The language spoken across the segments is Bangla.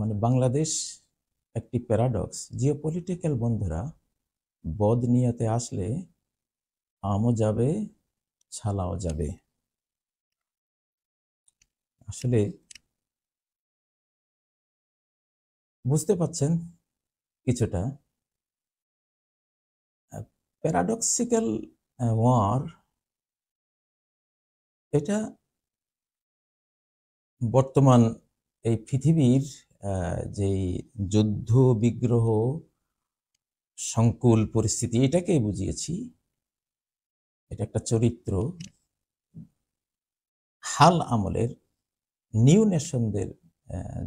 মানে বাংলাদেশ একটি প্যারাডক্স জিও পলিটিক্যাল বন্ধুরা বদ নিয়াতে আসলে আমও যাবে ছালাও যাবে আসলে বুঝতে পাচ্ছেন কিছুটা প্যারাডক্সিক্যাল ওয়ার এটা বর্তমান এই পৃথিবীর যেই যুদ্ধ বিগ্রহ সংকুল পরিস্থিতি এটাকে বুঝিয়েছি এটা একটা চরিত্র হাল আমলের নিউ নেশনদের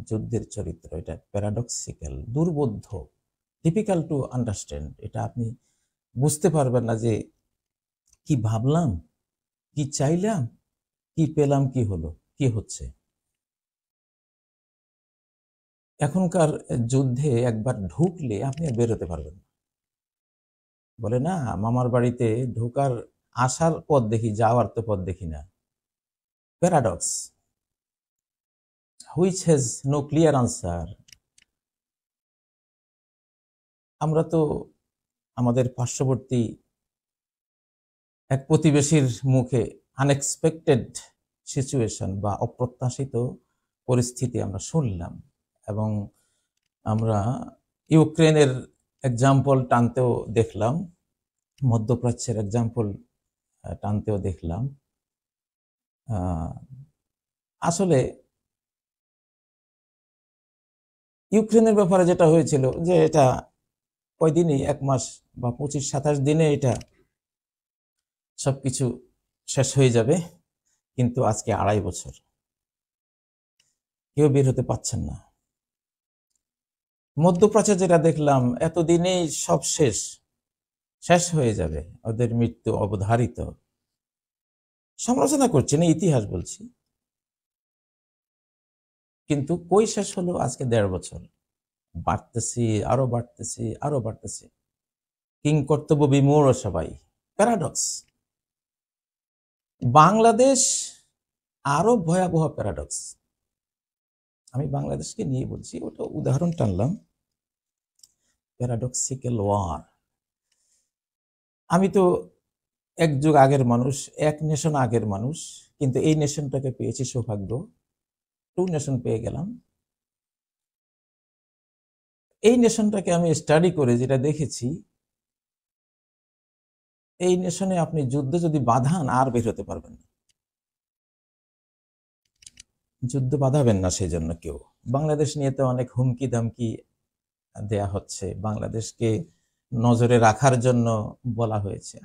যুদ্ধের চরিত্র এটা প্যারাডক্সিক্যাল দুর্বোধ্য ডিফিকাল্ট টু আন্ডারস্ট্যান্ড এটা আপনি বুঝতে পারবেন না যে কি ভাবলাম কি চাইলাম কি পেলাম কি হলো কি হচ্ছে এখনকার যুদ্ধে একবার ঢুকলে আপনি আর বেরোতে পারবেন বলে না মামার বাড়িতে ঢোকার আসার পথ দেখি যাওয়ার তো পথ দেখি না paradox which has no clear answer আমরা তো আমাদের পার্শ্ববর্তী এক প্রতিবেশীর মুখে আনএক্সপেক্টেড সিচুয়েশন বা অপ্রত্যাশিত পরিস্থিতি আমরা শুনলাম এবং আমরা ইউক্রেনের এক্সাম্পল টানতেও দেখলাম মধ্যপ্রাচ্যের এক্সাম্পল টানতেও দেখলাম আসলে ইউক্রেনের ব্যাপারে যেটা হয়েছিল যে এটা কয়দিনই এক মাস বা পঁচিশ সাতাশ দিনে এটা সব কিছু শেষ হয়ে যাবে কিন্তু আজকে আড়াই বছর কেউ বের হতে পারছেন না মধ্যপ্রাচ্য যেটা দেখলাম এতদিনেই সব শেষ শেষ হয়ে যাবে ওদের মৃত্যু অবধারিত সমালোচনা করছে না ইতিহাস বলছি কিন্তু কই শেষ হলো আজকে দেড় বছর বাড়তেছি আরো বাড়তেছি আরো বাড়তেছি কিং কর্তব্য বিমূঢ় সবাই প্যারাডক্স বাংলাদেশ আরো ভয়াবহ প্যারাডক্স আমি বাংলাদেশকে নিয়ে বলছি ওটা উদাহরণ টানলাম প্যারাডক্সিক্যাল ওয়ার আমি তো এক যুগ আগের মানুষ এক নেশন আগের মানুষ কিন্তু এই নেশনটাকে পেয়েছি সৌভাগ্য টু নেশন পেয়ে গেলাম এই নেশনটাকে আমি স্টাডি করে যেটা দেখেছি এই নেশনে আপনি যুদ্ধ যদি বাধান আর বের হতে পারবেন না যুদ্ধ বাঁধাবেন না সেই জন্য কেউ বাংলাদেশ নিয়ে তো অনেক হুমকি দামকি দেয়া হচ্ছে বাংলাদেশকে নজরে রাখার জন্য বলা হয়েছে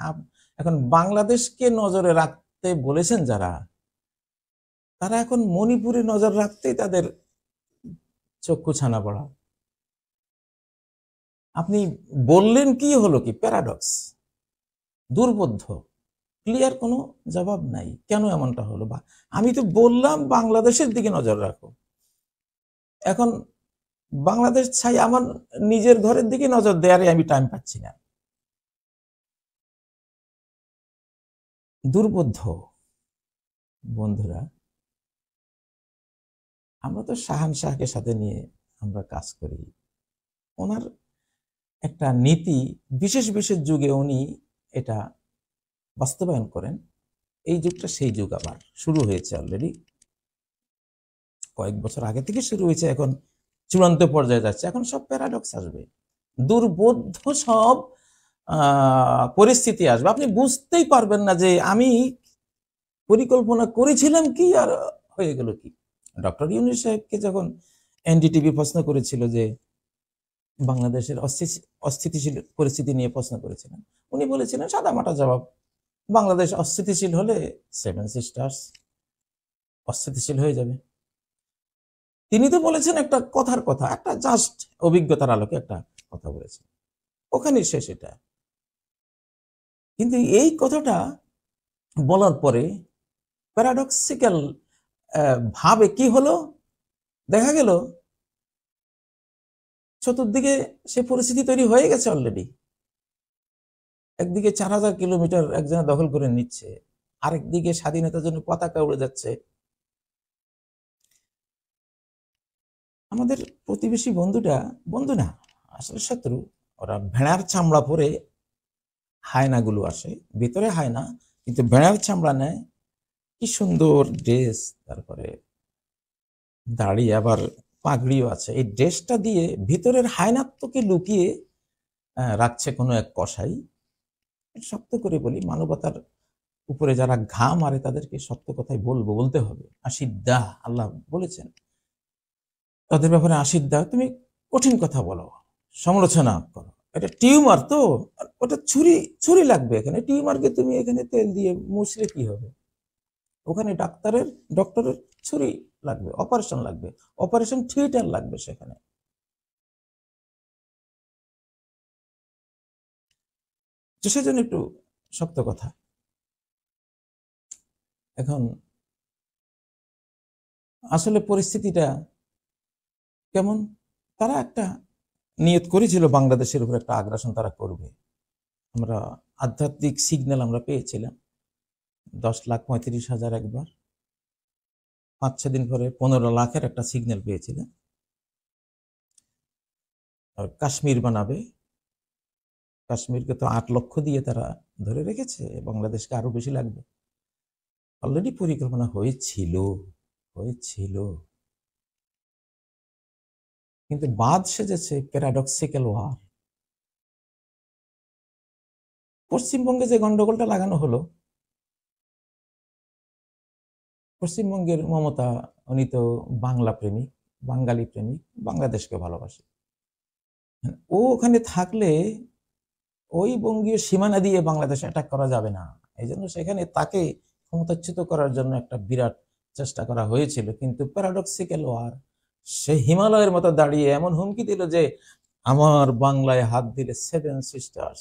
এখন বাংলাদেশকে নজরে রাখতে বলেছেন যারা তারা এখন মণিপুরে নজর রাখতেই তাদের চক্ষু ছানা পড়া আপনি বললেন কি হলো কি প্যারাডক্স দুর্বোধ্য ক্লিয়ার কোনো জবাব নাই কেন এমনটা হলো বা আমি তো বললাম বাংলাদেশের দিকে নজর রাখো এখন বাংলাদেশ ছাই আমার নিজের ঘরের দিকে নজর দেয়ারে আমি টাইম পাচ্ছি না দুর্বোধ্য বন্ধুরা আমরা তো শাহান শাহকে সাথে নিয়ে আমরা কাজ করি ওনার একটা নীতি বিশেষ বিশেষ যুগে উনি এটা বাস্তবায়ন করেন এই যুগটা সেই যুগ আবার শুরু হয়েছে অলরেডি কয়েক বছর আগে থেকে শুরু হয়েছে এখন চূড়ান্ত পর্যায়ে যাচ্ছে এখন সব প্যারাডক্স আসবে দুর্বোধ্য সব পরিস্থিতি আসবে আপনি বুঝতেই পারবেন না যে আমি পরিকল্পনা করেছিলাম কি আর হয়ে গেল কি ডক্টর ইউনি সাহেবকে যখন এনডিটিভি প্রশ্ন করেছিল যে বাংলাদেশের অস্থিতিশীল পরিস্থিতি নিয়ে প্রশ্ন করেছিলেন উনি বলেছিলেন সাদা মাটা জবাব বাংলাদেশ অস্থিতিশীল হলে সেভেন সিস্টার্স অস্থিতিশীল হয়ে যাবে তিনি তো বলেছেন একটা কথার কথা একটা জাস্ট অভিজ্ঞতার আলোকে একটা কথা বলেছেন ওখানে শেষ এটা কিন্তু এই কথাটা বলার পরে প্যারাডক্সিক্যাল ভাবে কি হলো দেখা গেল চতুর্দিকে সে পরিস্থিতি তৈরি হয়ে গেছে অলরেডি একদিকে চার হাজার কিলোমিটার একজনে দখল করে নিচ্ছে আরেকদিকে স্বাধীনতার জন্য পতাকা উড়ে যাচ্ছে আমাদের প্রতিবেশী বন্ধুটা বন্ধু না আসলে শত্রু ওরা ভেড়ার চামড়া পরে হায়নাগুলো আসে ভিতরে হায়না কিন্তু ভেড়ার চামড়া নেয় কি সুন্দর ড্রেস তারপরে দাড়ি আবার পাগড়িও আছে এই ড্রেসটা দিয়ে ভিতরের হায়নাত্মকে লুকিয়ে রাখছে কোনো এক কষাই শক্ত করে বলি মানবতার উপরে যারা ঘা মারে তাদেরকে সত্য কথাই বলবো বলতে হবে আশিদ্দাহ আল্লাহ বলেছেন তাদের ব্যাপারে দাও তুমি কঠিন কথা বলো সমালোচনা করো এটা টিউমার তো ওটা ছুরি ছুরি লাগবে এখানে টিউমারকে তুমি এখানে তেল দিয়ে মুছলে কি হবে ওখানে ডাক্তারের ডক্টরের ছুরি লাগবে অপারেশন লাগবে অপারেশন থিয়েটার লাগবে সেখানে সেজন্য একটু শক্ত কথা এখন আসলে পরিস্থিতিটা কেমন তারা একটা নিয়ত করেছিল বাংলাদেশের উপর একটা আগ্রাসন তারা করবে আমরা আধ্যাত্মিক সিগন্যাল আমরা পেয়েছিলাম দশ লাখ পঁয়ত্রিশ হাজার একবার পাঁচ ছ দিন পরে পনেরো লাখের একটা সিগন্যাল পেয়েছিলাম আর কাশ্মীর বানাবে কাশ্মীরকে তো আট লক্ষ দিয়ে তারা ধরে রেখেছে বাংলাদেশকে আরও বেশি লাগবে অলরেডি পরিকল্পনা হয়েছিল হয়েছিল কিন্তু বাদ সেজেছে প্যারাডক্সিক্যাল ওয়ার পশ্চিমবঙ্গে যে গন্ডগোলটা লাগানো হলো পশ্চিমবঙ্গের মমতা উনি তো বাংলা প্রেমিক বাঙালি প্রেমিক বাংলাদেশকে ভালোবাসে ও ওখানে থাকলে ওই বঙ্গীয় সীমানা দিয়ে বাংলাদেশ অ্যাটাক করা যাবে না এই জন্য সেখানে তাকে ক্ষমতাচ্যুত করার জন্য একটা বিরাট চেষ্টা করা হয়েছিল কিন্তু প্যারাডক্সিক্যাল ওয়ার সে হিমালয়ের মতো দাঁড়িয়ে এমন হুমকি দিল যে আমার বাংলায় হাত দিলে সেভেন সিস্টার্স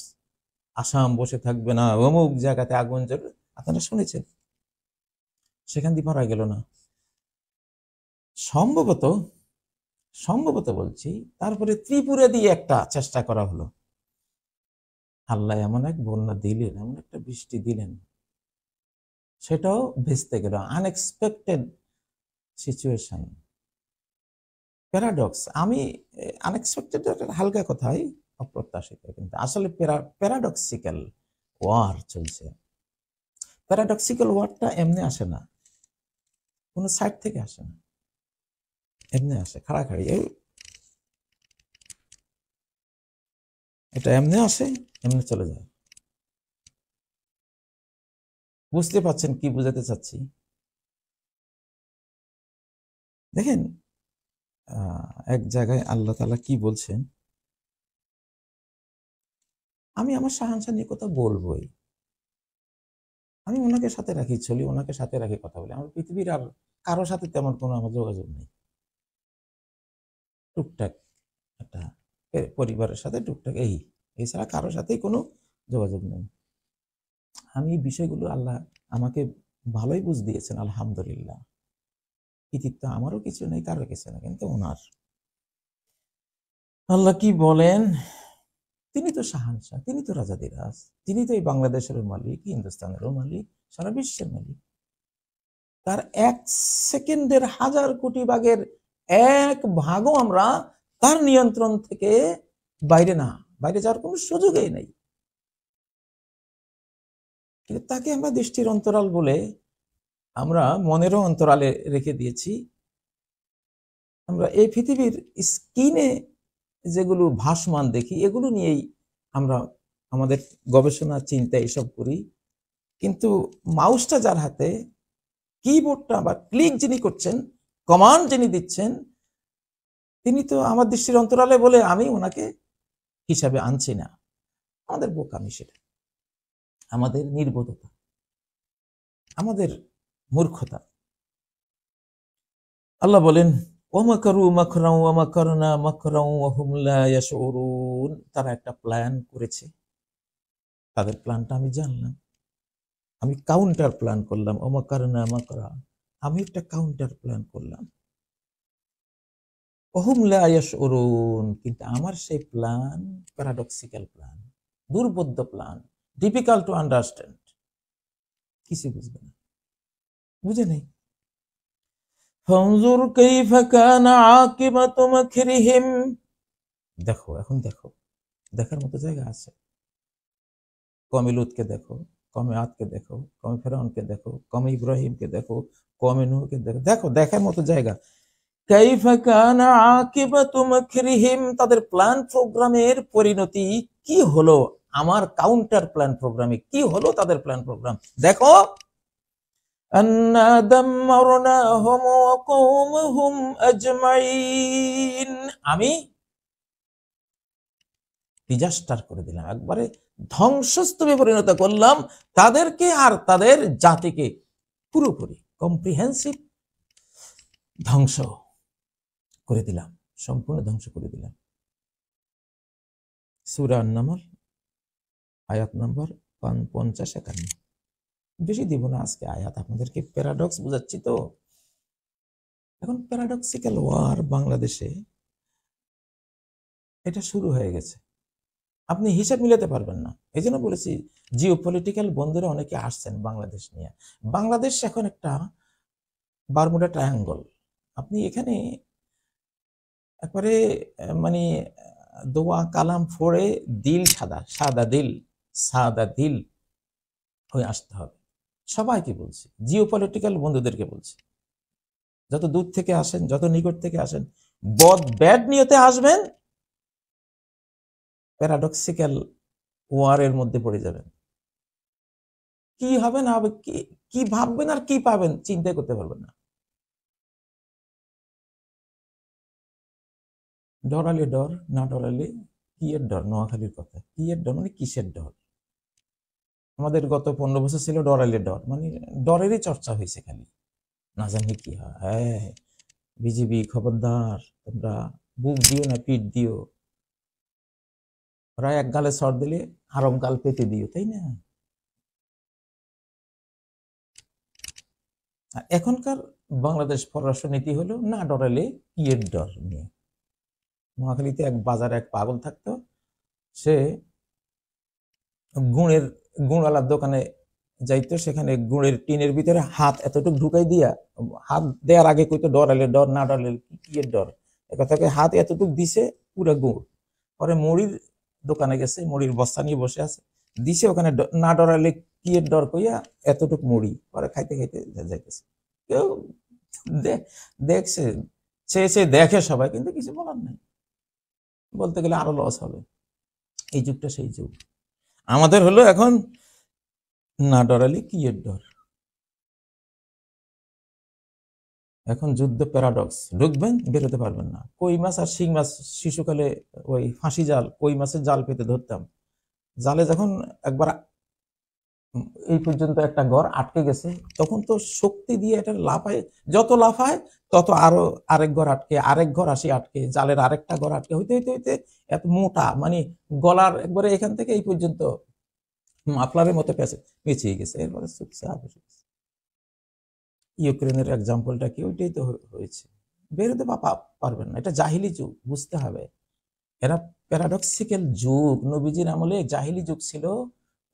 আসাম বসে থাকবে না অমুক জায়গাতে আগুন জ্বলবে আপনারা শুনেছেন সেখান দিয়ে পারা গেল না সম্ভবত সম্ভবত বলছি তারপরে ত্রিপুরা দিয়ে একটা চেষ্টা করা হলো আল্লাহ এমন এক বন্যা দিলেন এমন একটা বৃষ্টি দিলেন সেটাও ভেস্তে গেল আনএক্সপেক্টেড সিচুয়েশন প্যারাডক্স আমি আনএক্সপেক্টেড হালকা কথাই অপ্রত্যাশিত কিন্তু আসলে প্যারা প্যারাডক্সিক্যাল ওয়ার চলছে প্যারাডক্সিক্যাল ওয়ারটা এমনি আসে না কোনো সাইড থেকে আসে না এমনি আসে খাড়াখাড়ি এই এটা এমনি আসে এমনি চলে যায় বুঝতে পারছেন কি বুঝাতে চাচ্ছি দেখেন এক জায়গায় আল্লাহ তালা কি বলছেন আমি আমার সাহানসা নিয়ে কথা বলবই আমি ওনাকে সাথে রাখি চলি ওনাকে সাথে রাখি কথা বলি আমার পৃথিবীর আর কারো সাথে তেমন কোনো আমার যোগাযোগ নেই টুকটাক একটা পরিবারের সাথে টুকটাক এই এছাড়া কারোর সাথেই কোনো যোগাযোগ নেই আমি এই বিষয়গুলো আল্লাহ আমাকে ভালোই বুঝ দিয়েছেন আলহামদুলিল্লাহ কৃতিত্ব আমারও কিছু নেই তারও কিছু না কিন্তু ওনার আল্লাহ কি বলেন তিনি তো শাহানশাহ তিনি তো রাজা দিরাজ তিনি তো এই বাংলাদেশেরও মালিক হিন্দুস্তানেরও মালিক সারা বিশ্বের মালিক তার এক সেকেন্ডের হাজার কোটি ভাগের এক ভাগও আমরা তার নিয়ন্ত্রণ থেকে বাইরে না বাইরে যাওয়ার কোনো সুযোগই নেই তাকে আমরা দৃষ্টির অন্তরাল বলে আমরা মনেরও অন্তরালে রেখে দিয়েছি আমরা এই পৃথিবীর স্কিনে যেগুলো ভাসমান দেখি এগুলো নিয়েই আমরা আমাদের গবেষণা চিন্তা এসব করি কিন্তু মাউসটা যার হাতে কিবোর্ডটা বা ক্লিক যিনি করছেন কমান্ড যিনি দিচ্ছেন তিনি তো আমার দৃষ্টির অন্তরালে বলে আমি ওনাকে হিসাবে আনছি না আমাদের বোকামি সেটা আমাদের নির্বোধতা আমাদের মূর্খতা আল্লাহ বলেন ওমাকারু মাখরাউ ওমাকারনা মাখরাউ ওহুমলা ইয়াশউরুন তারা একটা প্ল্যান করেছে তাদের প্ল্যানটা আমি জানলাম আমি কাউন্টার প্ল্যান করলাম ওমাকারনা মাকরা আমি একটা কাউন্টার প্ল্যান করলাম অহুমলা ইয়াশউরুন কিন্তু আমার সেই প্ল্যান প্যারাডক্সিক্যাল প্ল্যান দুর্বোধ্য প্ল্যান ডিফিকাল্ট টু আন্ডারস্ট্যান্ড কিছু বুঝবে না বুঝে নেই ফংজুর কাইফা কানা আকিবাতু দেখো এখন দেখো দেখার মতো জায়গা আছে কমে লুতকে দেখো কমে আতকে দেখো কমে ফেরাউনকে দেখো কমে ইব্রাহিমকে দেখো কমে নুহকে দেখো দেখো দেখার মতো জায়গা কাইফা কানা আকিবাতু মাকরিহিম তাদের প্ল্যান প্রোগ্রামের পরিণতি কি হলো আমার কাউন্টার প্ল্যান প্রোগ্রামে কি হলো তাদের প্ল্যান প্রোগ্রাম দেখো أنا دمرناهم وقومهم أجمعين আমি ডিজাস্টার করে দিলাম একবারে ধ্বংসস্তূপে পরিণত করলাম তাদেরকে আর তাদের জাতিকে পুরোপুরি কম্প্রিহেন্সিভ ধ্বংস করে দিলাম সম্পূর্ণ ধ্বংস করে দিলাম সুরান নামল আয়াত নম্বর পঞ্চাশ একান্ন বেশি দিব না আজকে আয়াত আপনাদেরকে প্যারাডক্স বোঝাচ্ছি তো এখন প্যারাডক্সিক্যাল ওয়ার বাংলাদেশে এটা শুরু হয়ে গেছে আপনি হিসাব মিলাতে পারবেন না এই জন্য বলেছি জিও পলিটিক্যাল বন্ধুরা অনেকে আসছেন বাংলাদেশ নিয়ে বাংলাদেশ এখন একটা বারমুডা ট্রায়াঙ্গল আপনি এখানে একবারে মানে দোয়া কালাম ফোড়ে দিল সাদা সাদা দিল সাদা দিল হয়ে আসতে হবে সবাইকে বলছি জিও পলিটিক্যাল বন্ধুদেরকে বলছি যত দূর থেকে আসেন যত নিকট থেকে আসেন বদ ব্যাড নিয়তে আসবেন প্যারাডক্সিক্যাল ওয়ারের মধ্যে পড়ে যাবেন কি হবে না হবে কি ভাববেন আর কি পাবেন চিন্তা করতে পারবেন না ডরালে ডর না ডরালে কি এর ডর নোয়াখালীর কথা কি এর ডর মানে কিসের ডর আমাদের গত পনেরো বছর ছিল ডরালে ডর মানে ডরেরই চর্চা হয়েছে খালি না জানি কি হয় হ্যাঁ বিজেপি খবরদার তোমরা বুক দিও না পিঠ দিও ওরা এক গালে সর দিলে আরম গাল পেতে দিও তাই না এখনকার বাংলাদেশ পররাষ্ট্র নীতি হলো না ডরালে ইয়ের ডর নিয়ে মহাখালীতে এক বাজারে এক পাগল থাকতো সে গুণের গুঁড়ালার দোকানে যাইতো সেখানে গুঁড়ের টিনের ভিতরে হাত এতটুকু ঢুকাই দিয়া হাত দেওয়ার আগে কইতো ডরালে ডর না ডরালে কি ডর একথাকে হাত এতটুকু দিছে পুরা গুঁড় পরে মুড়ির দোকানে গেছে মুড়ির বস্তা নিয়ে বসে আছে দিছে ওখানে না ডরালে কি ডর কইয়া এতটুক মুড়ি পরে খাইতে খাইতে যাইতেছে কেউ দেখছে সে সে দেখে সবাই কিন্তু কিছু বলার নাই বলতে গেলে আরো লস হবে এই যুগটা সেই যুগ আমাদের হলো এখন না ডরালে কি এর ডর এখন যুদ্ধ প্যারাডক্স ঢুকবেন বেরোতে পারবেন না কই মাছ আর শিং মাছ শিশুকালে ওই ফাঁসি জাল কই মাছের জাল পেতে ধরতাম জালে যখন একবার এই পর্যন্ত একটা গড় আটকে গেছে তখন তো শক্তি দিয়ে এটা লাফায় যত লাফায় তত আরো আরেক ঘর আটকে আরেক ঘর আসি আটকে জালের আরেকটা ঘর আটকে হইতে হইতে হইতে এত মোটা মানে গলার একবারে এখান থেকে এই পর্যন্ত মাফলারের মতো পেছে পেঁচিয়ে গেছে এরপরে চুপচাপ ইউক্রেনের এক্সাম্পলটা কি ওইটাই তো হয়েছে বেরোতে পারবেন না এটা জাহিলি যুগ বুঝতে হবে এরা প্যারাডক্সিক্যাল যুগ নবীজির আমলে জাহিলি যুগ ছিল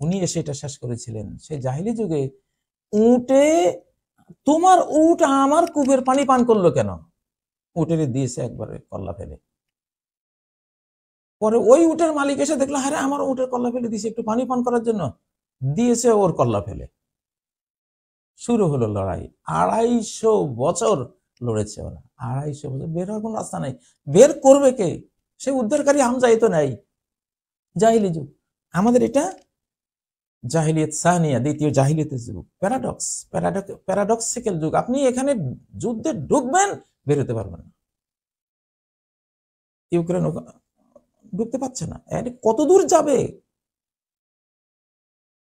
উনি এসে এটা শেষ করেছিলেন সে জাহিলি যুগে উঁটে তোমার উট আমার কূপের পানি পান করলো কেন উটের দিয়েছে একবারে কল্লা ফেলে পরে ওই উটের মালিক এসে দেখলো হ্যাঁ আমার উটের কল্লা ফেলে দিয়েছে একটু পানি পান করার জন্য দিয়েছে ওর কল্লা ফেলে শুরু হলো লড়াই আড়াইশো বছর লড়েছে ওরা আড়াইশো বছর বের হওয়ার কোনো রাস্তা নাই বের করবে কে সে উদ্ধারকারী আমজাই তো নাই জাহিলি যুগ আমাদের এটা জাহিলিয়ত সাহানিয়া দ্বিতীয় জাহিলিয়তের যুগ প্যারাডক্স প্যারাডক্স প্যারাডক্সিক্যাল যুগ আপনি এখানে যুদ্ধে ঢুকবেন বেরোতে পারবেন না ইউক্রেন ঢুকতে পারছে না কত দূর যাবে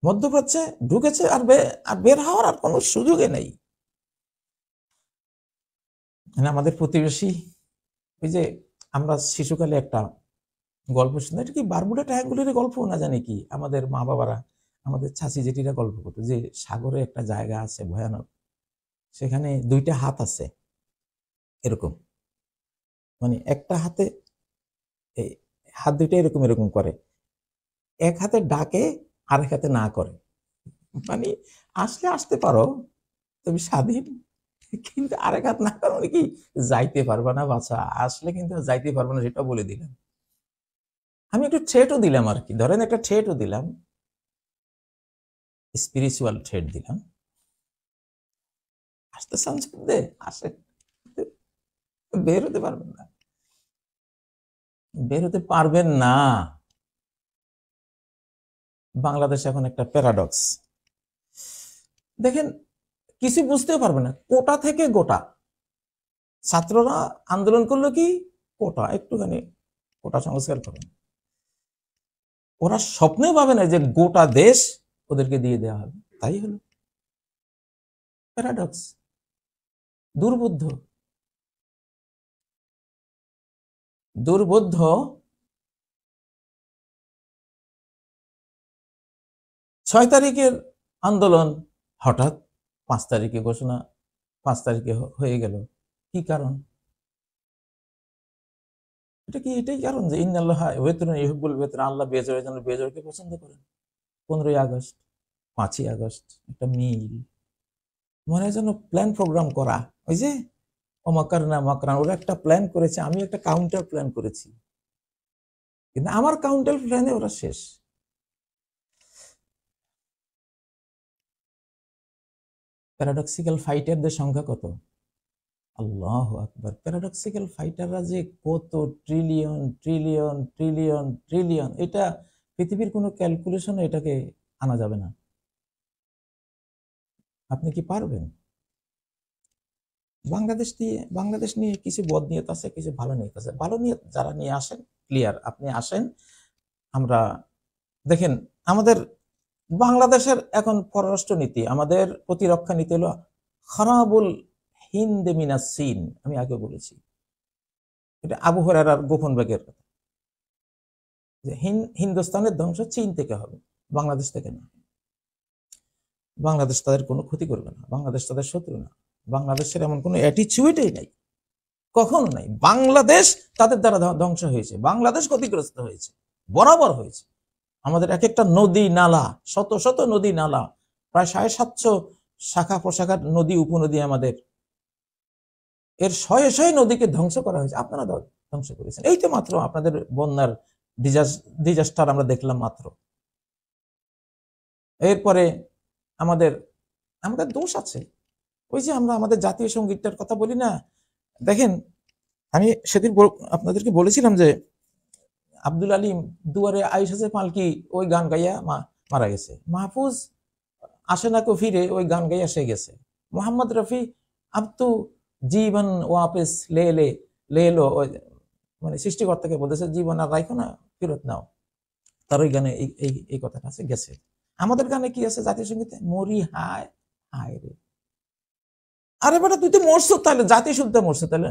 মধ্যপ্রাচ্যে ঢুকেছে আর আর বের হওয়ার আর কোনো সুযোগে নেই মানে আমাদের প্রতিবেশী ওই যে আমরা শিশুকালে একটা গল্প শুনি এটা কি বারবুডা ট্রায়াঙ্গুলের গল্প না জানি কি আমাদের মা বাবারা আমাদের ছাসি যেটিরা গল্প করতো যে সাগরে একটা জায়গা আছে ভয়ানক সেখানে দুইটা হাত আছে এরকম মানে একটা হাতে এই হাত দুইটা এরকম এরকম করে এক হাতে ডাকে আরেক হাতে না করে মানে আসলে আসতে পারো তুমি স্বাধীন কিন্তু আরেক হাত না করো মানে কি যাইতে পারবা না বাছা আসলে কিন্তু যাইতে পারবো না সেটা বলে দিলাম আমি একটু ঠেটও দিলাম আর কি ধরেন একটা ঠেটও দিলাম স্পিরিচুয়াল থ্রেড দিলাম আসতে চান আসে বের হতে পারবেন না বের হতে পারবেন না বাংলাদেশ এখন একটা প্যারাডক্স দেখেন কিছু বুঝতেও পারবে না কোটা থেকে গোটা ছাত্ররা আন্দোলন করলো কি কোটা একটুখানি কোটা সংস্কার করেন ওরা স্বপ্নেও পাবে না যে গোটা দেশ ওদেরকে দিয়ে দেওয়া হবে তাই হলো প্যারাডক্স দুর্বুদ্ধ দুর্বুদ্ধ ছয় তারিখের আন্দোলন হঠাৎ পাঁচ তারিখে ঘোষণা পাঁচ তারিখে হয়ে গেল কি কারণ এটা কি এটাই কারণ যে ইন্দাল্লাহ বেতন ইহবুল বেতন আল্লাহ বেজরের জন্য বেজরকে পছন্দ করেন পনেরোই আগস্ট পাঁচই আগস্ট একটা মিল মনে হয় যেন প্ল্যান প্রোগ্রাম করা ওই যে অমাকার না মাকরান ওরা একটা প্ল্যান করেছে আমি একটা কাউন্টার প্ল্যান করেছি কিন্তু আমার কাউন্টার প্ল্যানে ওরা শেষ প্যারাডক্সিক্যাল ফাইটারদের সংখ্যা কত আল্লাহ আকবর প্যারাডক্সিক্যাল ফাইটাররা যে কত ট্রিলিয়ন ট্রিলিয়ন ট্রিলিয়ন ট্রিলিয়ন এটা পৃথিবীর কোনো ক্যালকুলেশনে এটাকে আনা যাবে না আপনি কি পারবেন বাংলাদেশ দিয়ে বাংলাদেশ নিয়ে কিছু বদ নিয়ত আছে কিছু ভালো নিয়ত আছে ভালো নিয়ত যারা নিয়ে আসেন ক্লিয়ার আপনি আসেন আমরা দেখেন আমাদের বাংলাদেশের এখন পররাষ্ট্র নীতি আমাদের প্রতিরক্ষা নীতি হলো খারাবুল হিন্দেমিনা সিন আমি আগে বলেছি এটা আবহাওয়ার গোপন ব্যাগের কথা যে হিন্দুস্তানের ধ্বংস চীন থেকে হবে বাংলাদেশ থেকে না বাংলাদেশ তাদের কোনো ক্ষতি করবে না বাংলাদেশ তাদের শত্রু না বাংলাদেশের এমন কোনো অ্যাটিচিউডই নাই কখনো নাই বাংলাদেশ তাদের দ্বারা ধ্বংস হয়েছে বাংলাদেশ ক্ষতিগ্রস্ত হয়েছে বরাবর হয়েছে আমাদের এক একটা নদী নালা শত শত নদী নালা প্রায় সাড়ে সাতশো শাখা প্রশাখার নদী উপনদী আমাদের এর শয়ে শয়ে নদীকে ধ্বংস করা হয়েছে আপনারা ধ্বংস করেছেন এই তো মাত্র আপনাদের বন্যার ডিজাস্টার আমরা দেখলাম মাত্র এরপরে আমাদের আমাদের দোষ আছে ওই যে আমরা আমাদের জাতীয় সঙ্গীতটার কথা বলি না দেখেন আমি সেদিন আপনাদেরকে বলেছিলাম যে আব্দুল আলিম দুয়ারে আইসাসে পালকি ওই গান গাইয়া মা মারা গেছে মাহফুজ আসে আশেনা কফিরে ওই গান গাইয়া সে গেছে মোহাম্মদ রফি আবতু জীবন ওয়াপেস লে লে লে লো মানে সৃষ্টিকর্তাকে বলেছে জীবন আর রাইখো না ফেরত নাও তার ওই গানে এই এই কথাটা আছে গেছে আমাদের গানে কি আছে জাতীয় সঙ্গীতে মরি হায় হায় রে আরে বেটা তুই তো মরছো তাহলে জাতীয় শুদ্ধ মরছো তাহলে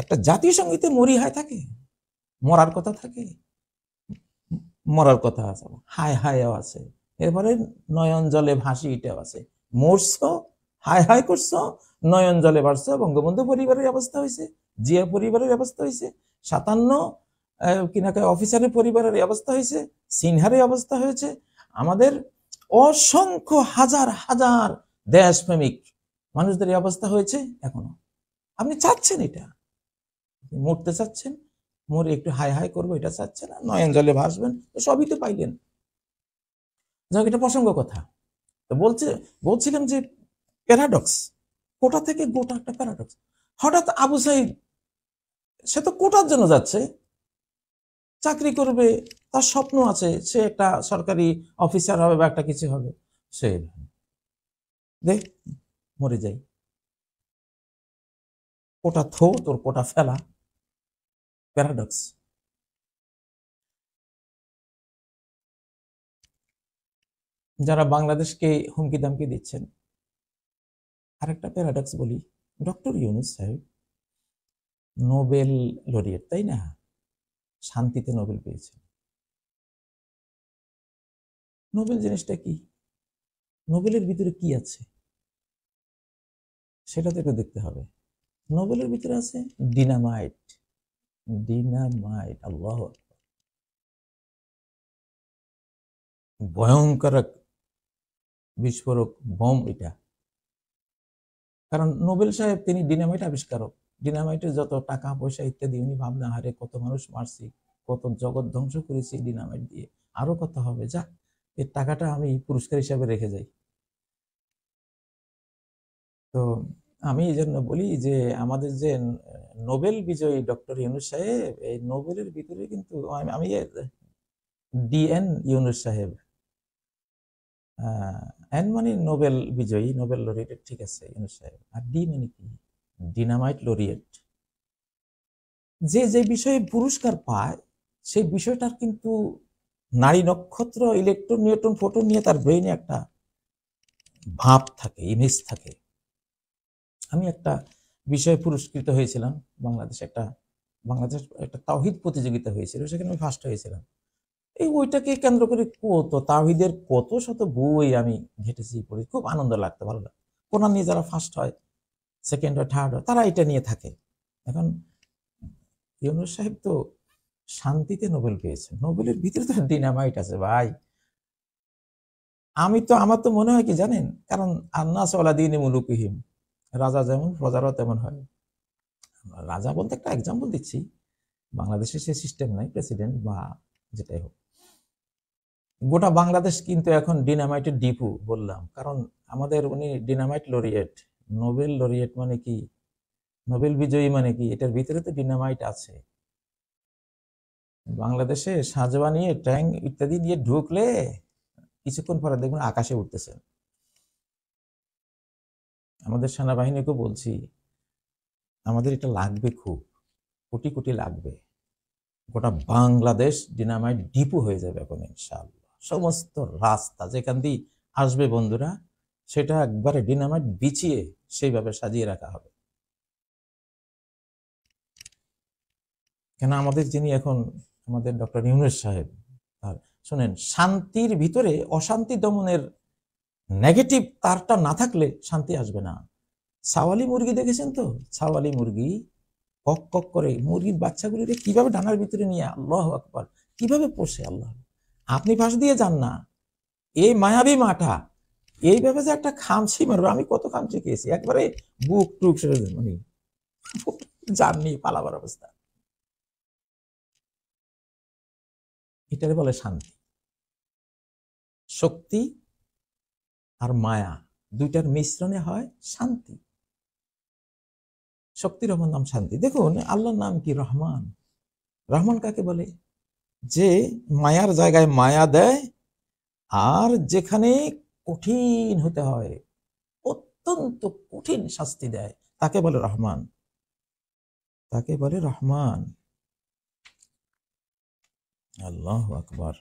একটা জাতীয় সঙ্গীতে মরি হায় থাকে মরার কথা থাকে মরার কথা আছে হায় হায়ও আছে এরপরে নয়ন জলে ভাসি এটাও আছে মরছো হায় হায় করছো নয়ন জলে বাড়ছো বঙ্গবন্ধু পরিবারের অবস্থা হয়েছে জিয়া পরিবারের অবস্থা হয়েছে সাতান্ন কিনাকায় অফিসারের পরিবারের অবস্থা হয়েছে সিনহারের অবস্থা হয়েছে আমাদের অসংখ্য হাজার হাজার দেশপ্রেমিক মানুষদের এই অবস্থা হয়েছে এখনো আপনি চাচ্ছেন এটা মরতে চাচ্ছেন মরে একটু হাই হাই করবো এটা চাচ্ছেন আর নয়ন জলে ভাসবেন সবই তো পাইলেন যাক এটা প্রসঙ্গ কথা তো বলছে বলছিলাম যে প্যারাডক্স কোটা থেকে গোটা একটা প্যারাডক্স হঠাৎ আবু সাইদ সে তো কোটার জন্য যাচ্ছে চাকরি করবে তার স্বপ্ন আছে সে একটা সরকারি অফিসার হবে বা একটা কিছু হবে সে দেখ মরে যাই কোটা থো তোর কোটা ফেলা প্যারাডক্স যারা বাংলাদেশকে হুমকি দামকি দিচ্ছেন আরেকটা প্যারাডক্স বলি ডক্টর ইউনুস সাহেব নোবেল লরিয়েট তাই না শান্তিতে নোবেল পেয়েছেন নোবেল জিনিসটা কি নোবেলের ভিতরে কি আছে সেটা তো একটু দেখতে হবে নোবেলের ভিতরে আছে ডিনামাইট ডিনামাইট আল্লাহ ভয়ঙ্কর বিস্ফোরক বোম এটা কারণ নোবেল সাহেব তিনি ডিনামাইট আবিষ্কারক ডিনামাইটের যত টাকা পয়সা ইত্যাদি উনি ভাবনা হারে কত মানুষ মারছি কত জগৎ ধ্বংস করেছি ডিনামাইট দিয়ে আরো কত হবে যাক এর টাকাটা আমি পুরস্কার হিসাবে রেখে যাই তো আমি এই জন্য বলি যে আমাদের যে নোবেল বিজয়ী ডক্টর ইউনুস সাহেব এই নোবেলের ভিতরে কিন্তু আমি ডিএন ইউনুস সাহেব এন মানে নোবেল বিজয়ী নোবেল লরিটের ঠিক আছে ইউনুস সাহেব আর ডি মানে কি ডিনামাইট লরিয়েট যে যে বিষয়ে পুরস্কার পায় সেই বিষয়টার কিন্তু নারী নক্ষত্র ইলেকট্রন নিউট্রন ফোটন নিয়ে তার ব্রেইনে একটা ভাব থাকে ইমেজ থাকে আমি একটা বিষয়ে পুরস্কৃত হয়েছিলাম বাংলাদেশ একটা বাংলাদেশ একটা তাওহিদ প্রতিযোগিতা হয়েছিল সেখানে আমি ফার্স্ট হয়েছিলাম এই বইটাকে কেন্দ্র করে কত তাহিদের কত শত বই আমি ঘেটেছি পড়ি খুব আনন্দ লাগতো ভালো লাগতো কোন নিয়ে যারা ফার্স্ট হয় সেকেন্ড আর থার্ড তারা এটা নিয়ে থাকে এখন ইউনুস সাহেব তো শান্তিতে নোবেল পেয়েছে নোবেলের ভিতরে তো ডিনামাইট আছে ভাই আমি তো আমার তো মনে হয় কি জানেন কারণ আন্নাস ওলাদিন মুলুকহিম রাজা যেমন প্রজারও তেমন হয় রাজা বলতে একটা এক্সাম্পল দিচ্ছি বাংলাদেশে সে সিস্টেম নাই প্রেসিডেন্ট বা যেটাই হোক গোটা বাংলাদেশ কিন্তু এখন ডিনামাইটের ডিপু বললাম কারণ আমাদের উনি ডিনামাইট লরিয়েট নোবেল লরিয়েট মানে কি নোবেল বিজয়ী মানে কি এটার ভিতরে তো ডিনামাইট আছে বাংলাদেশে সাজবা নিয়ে ট্যাং ইত্যাদি দিয়ে ঢুকলে কিছুক্ষণ পরে দেখবেন আকাশে উঠতেছেন আমাদের সেনাবাহিনীকে বলছি আমাদের এটা লাগবে খুব কোটি কোটি লাগবে গোটা বাংলাদেশ ডিনামাইট ডিপু হয়ে যাবে এখন ইনশাল্লাহ সমস্ত রাস্তা যেখান দিয়ে আসবে বন্ধুরা সেটা একবারে ডিনামাইট বিছিয়ে সেইভাবে সাজিয়ে রাখা হবে কেন আমাদের যিনি এখন আমাদের ডক্টর ইউনুস সাহেব শুনেন শোনেন শান্তির ভিতরে অশান্তি দমনের নেগেটিভ তারটা না থাকলে শান্তি আসবে না ছাওয়ালি মুরগি দেখেছেন তো ছাওয়ালি মুরগি কক কক করে মুরগির বাচ্চাগুলিকে কিভাবে ডানার ভিতরে নিয়ে আল্লাহ আকবর কিভাবে পোষে আল্লাহ আপনি ফাঁস দিয়ে যান না এই মায়াবী মাটা এইভাবে যে একটা খামছি মারবে আমি কত খামছি খেয়েছি একবারে বুক টুক সেরে মানে জাননি পালাবার অবস্থা এটারে বলে শান্তি শক্তি আর মায়া দুইটার মিশ্রণে হয় শান্তি শক্তি রহমান নাম শান্তি দেখুন আল্লাহর নাম কি রহমান রহমান কাকে বলে যে মায়ার জায়গায় মায়া দেয় আর যেখানে কঠিন হতে হয় অত্যন্ত কঠিন শাস্তি দেয় তাকে বলে রহমান তাকে বলে রহমান আল্লাহ আকবর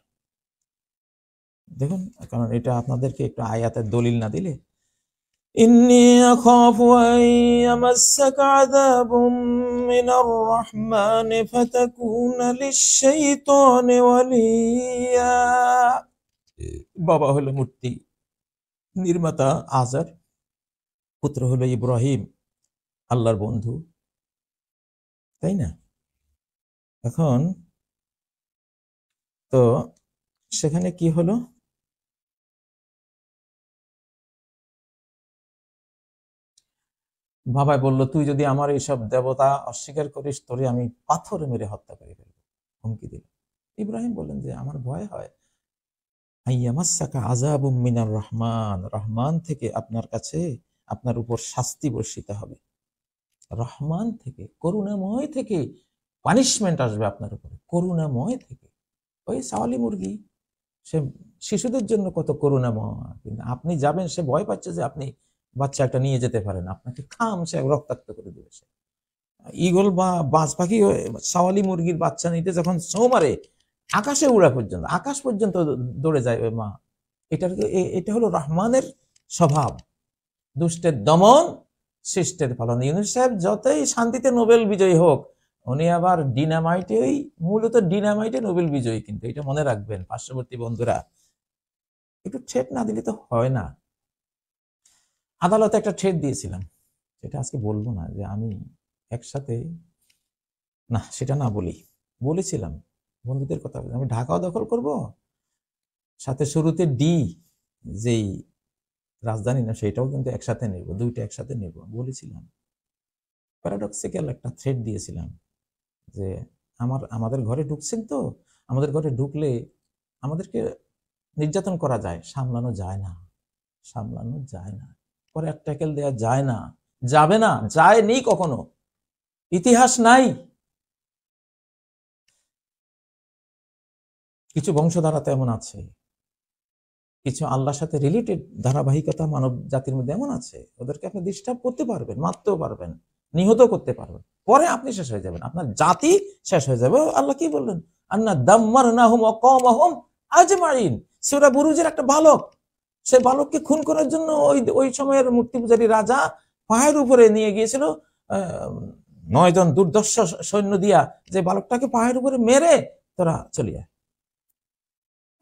দেখুন কারণ এটা আপনাদেরকে একটু আয়াতের দলিল না দিলে বাবা হলো মূর্তি নির্মাতা আজার পুত্র হল ইব্রাহিম আল্লাহর বন্ধু তাই না এখন তো সেখানে কি হলো বাবাই বলল তুই যদি আমার এইসব দেবতা অস্বীকার করিস তোরে আমি পাথর মেরে হত্যা করে ফেলব হুমকি দিল ইব্রাহিম বললেন যে আমার ভয় হয় মিনার রহমান রহমান থেকে আপনার কাছে আপনার উপর শাস্তি বর্ষিত হবে রহমান থেকে করুণাময় থেকে পানিশমেন্ট আসবে আপনার উপরে করুণাময় থেকে ওই সাওয়ালি মুরগি সে শিশুদের জন্য কত করুণাময় কিন্তু আপনি যাবেন সে ভয় পাচ্ছে যে আপনি বাচ্চা একটা নিয়ে যেতে পারেন আপনাকে খাম সে রক্তাক্ত করে দেবে সে ইগল বা বাজ পাখি সাওয়ালি মুরগির বাচ্চা নিতে যখন সৌ মারে আকাশে উড়া পর্যন্ত আকাশ পর্যন্ত দৌড়ে যায় ওই মা এটার এটা হলো রহমানের স্বভাব দুষ্টের দমন সৃষ্টের ফলন ইউনুস সাহেব যতই শান্তিতে নোবেল বিজয়ী হোক উনি আবার ডিনামাইটেই মূলত ডিনামাইটে নোবেল বিজয়ী কিন্তু এটা মনে রাখবেন পার্শ্ববর্তী বন্ধুরা একটু ঠেট না দিলে তো হয় না আদালতে একটা ঠেট দিয়েছিলাম সেটা আজকে বলবো না যে আমি একসাথে না সেটা না বলি বলেছিলাম বন্ধুদের কথা বলছি আমি ঢাকাও দখল করব সাথে শুরুতে ডি যেই রাজধানী না সেটাও কিন্তু একসাথে নেব দুইটা একসাথে নেব বলেছিলাম প্যারাডক্সিক্যাল একটা থ্রেড দিয়েছিলাম যে আমার আমাদের ঘরে ঢুকছেন তো আমাদের ঘরে ঢুকলে আমাদেরকে নির্যাতন করা যায় সামলানো যায় না সামলানো যায় না পরে একটা ট্যাকেল দেওয়া যায় না যাবে না যায়নি কখনো ইতিহাস নাই কিছু বংশধারা তেমন আছে কিছু আল্লাহর সাথে রিলেটেড ধারাবাহিকতা মানব জাতির মধ্যে এমন আছে ওদেরকে আপনি ডিস্টার্ব করতে পারবেন মারতেও পারবেন নিহত করতে পারবেন পরে আপনি শেষ হয়ে যাবেন আপনার জাতি শেষ হয়ে যাবে আল্লাহ কি বললেন আন্না দাম্মার না হুম অকম আহম আজমারিন সেরা বুরুজের একটা বালক সে বালককে খুন করার জন্য ওই ওই সময়ের মূর্তি পূজারী রাজা পাহাড়ের উপরে নিয়ে গিয়েছিল নয়জন দুর্দর্শ সৈন্য দিয়া যে বালকটাকে পাহাড়ের উপরে মেরে তোরা চলিয়া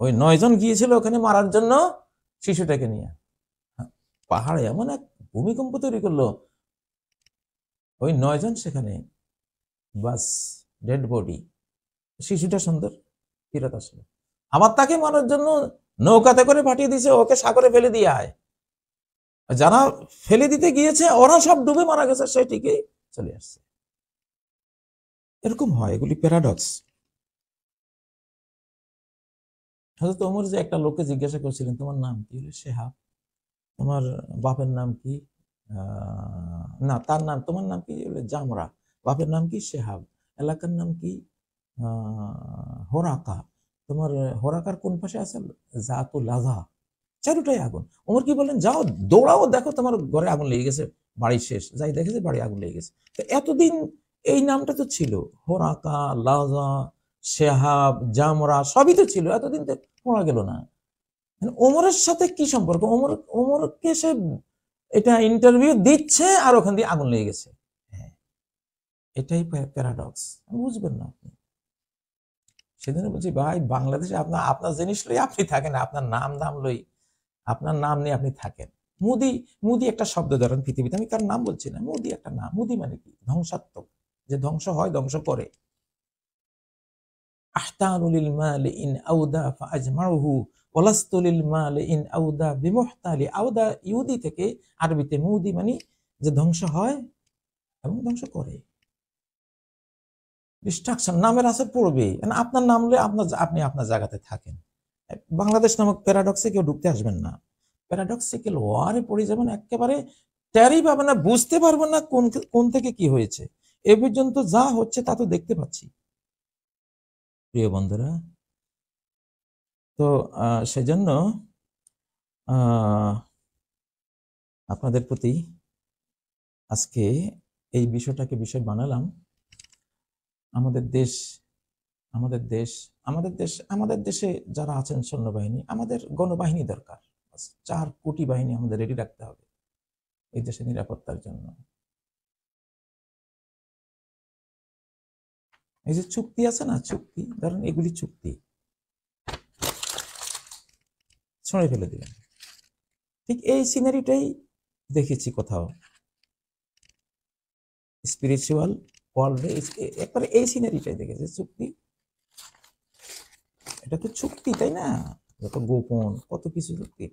ওই নয়জন গিয়েছিল ওখানে মারার জন্য শিশুটাকে নিয়ে হ্যাঁ, পাহাড়ে এমন এক ভূমিকম্প তৈরি করলো ওই নয়জন সেখানে বাস ডেড বডি শিশুটা সুন্দর ফিরত আসলো আবার তাকে মারার জন্য নৌকাতে করে পাঠিয়ে দিছে ওকে সাগরে ফেলে দিয়ে আয় যারা ফেলে দিতে গিয়েছে ওরা সব ডুবে মারা গেছে সেটিকে চলে আসছে এরকম হয় এগুলি প্যারাডক্স হজরত ওমর যে একটা লোককে জিজ্ঞাসা করছিলেন তোমার নাম কি সে হাফ তোমার বাপের নাম কি না তার নাম তোমার নাম কি জামরা বাপের নাম কি শেহাব এলাকার নাম কি হোরাকা তোমার হোরাকার কোন পাশে আছে জাতু লাধা চারুটাই আগুন ওমর কি বলেন যাও দৌড়াও দেখো তোমার ঘরে আগুন লেগে গেছে বাড়ি শেষ যাই দেখেছে বাড়ি আগুন লেগে গেছে তো এতদিন এই নামটা তো ছিল হোরাকা লাজা সেহাব জামরা সবই তো ছিল এতদিন তো পড়া গেল না মানে ওমরের সাথে কি সম্পর্ক ওমর ওমরকে সে এটা ইন্টারভিউ দিচ্ছে আর ওখান দিয়ে আগুন লেগে গেছে হ্যাঁ। এটাই প্যারাডক্স বুঝবেন না আপনি সেদিন বলছি ভাই বাংলাদেশে আপনার আপনার জিনিস লই আপনি থাকেন আপনার নাম দাম লই আপনার নাম নিয়ে আপনি থাকেন মুদি মুদি একটা শব্দ ধরেন পৃথিবীতে আমি কার নাম বলছি না মুদি একটা নাম মুদি মানে কি ধ্বংসাত্মক যে ধ্বংস হয় ধ্বংস করে আহতানুলিল মাল ইন আউদা ফা আজমাউহু ওলাস্তুলিল মাল ইন আউদা বিমুহতালি আউদা ইউদি থেকে আরবিতে মুদি মানে যে ধ্বংস হয় এবং ধ্বংস করে ডিস্ট্রাকশন নামের আছে পড়বে মানে আপনার নামলে আপনার আপনি আপনার জায়গাতে থাকেন বাংলাদেশ নামক প্যারাডক্সে কেউ ঢুকতে আসবেন না প্যারাডক্সিক্যাল ওয়ারে পড়ে যাবেন একেবারে ট্যারি পাবেন না বুঝতে পারবেন না কোন কোন থেকে কি হয়েছে এ পর্যন্ত যা হচ্ছে তা তো দেখতে পাচ্ছি প্রিয় বন্ধুরা তো সেজন্য আপনাদের প্রতি আজকে এই বিষয়টাকে বিষয় বানালাম আমাদের দেশ আমাদের দেশ আমাদের দেশ আমাদের দেশে যারা আছেন সৈন্যবাহিনী আমাদের গণবাহিনী দরকার চার কোটি বাহিনী আমাদের রেডি রাখতে হবে এই দেশের নিরাপত্তার জন্য এই যে চুক্তি আছে না চুক্তি ধরেন এগুলি চুক্তি ছড়ে ফেলে দিলেন ঠিক এই সিনারিটাই দেখেছি কোথাও স্পিরিচুয়াল ওয়ার্ল্ডে একবারে এই সিনারিটাই দেখেছি চুক্তি এটা তো চুক্তি তাই না যত গোপন কত কিছু চুক্তি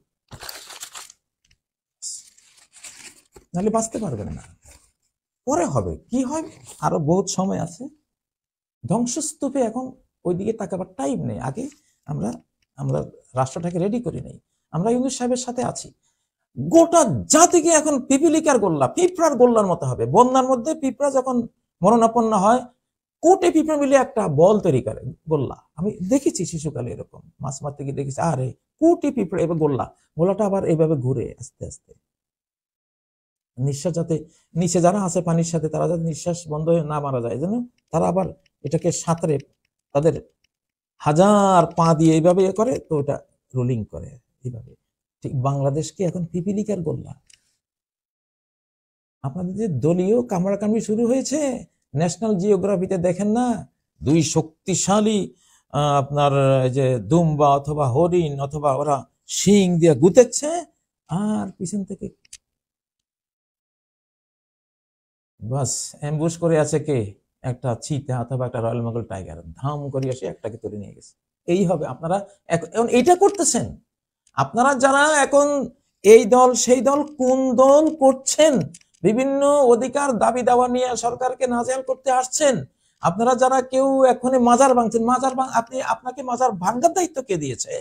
নাহলে বাঁচতে পারবেন না পরে হবে কি হয় আরো বহুত সময় আছে ধ্বংসস্তূপে এখন ওইদিকে তাকাবার টাইম নেই আগে আমরা আমরা রাষ্ট্রটাকে রেডি করি নেই আমরা ইউনুস সাহেবের সাথে আছি গোটা জাতিকে এখন পিপিলিকার গোল্লা পিঁপড়ার গোল্লার মতো হবে বন্যার মধ্যে পিঁপড়া যখন মরণাপন্ন হয় কোটে পিঁপড়া মিলে একটা বল তৈরি করে গোল্লা আমি দেখেছি শিশুকালে এরকম মাছ মারতে গিয়ে দেখেছি আরে কোটে পিঁপড়া এবার গোল্লা গোল্লাটা আবার এভাবে ঘুরে আস্তে আস্তে নিঃশ্বাস যাতে নিচে যারা আছে পানির সাথে তারা যাতে নিঃশ্বাস বন্ধ হয়ে না মারা যায় যেন তারা আবার এটাকে সাঁতরে তাদের হাজার পা দিয়ে এইভাবে ইয়ে করে তো ওটা রোলিং করে এইভাবে ঠিক বাংলাদেশকে এখন পিপিলিকার গোল্লা আপনাদের যে দলীয় কামড়াকামড়ি শুরু হয়েছে ন্যাশনাল জিওগ্রাফিতে দেখেন না দুই শক্তিশালী আপনার যে দুম্বা অথবা হরিণ অথবা ওরা শিং দিয়ে গুতেচ্ছে আর পিছন থেকে বাস অ্যাম্বুশ করে আছে কে একটা চিতা অথবা একটা রয়্যাল বেঙ্গল টাইগার ধাম করে এসে একটাকে তুলে নিয়ে গেছে এই হবে আপনারা এখন এইটা করতেছেন আপনারা যারা এখন এই দল সেই দল কোন দল করছেন বিভিন্ন অধিকার দাবি দাওয়া নিয়ে সরকারকে নাজেহাল করতে আসছেন আপনারা যারা কেউ এখন মাজার ভাঙছেন মাজার আপনি আপনাকে মাজার ভাঙ্গার দায়িত্ব কে দিয়েছে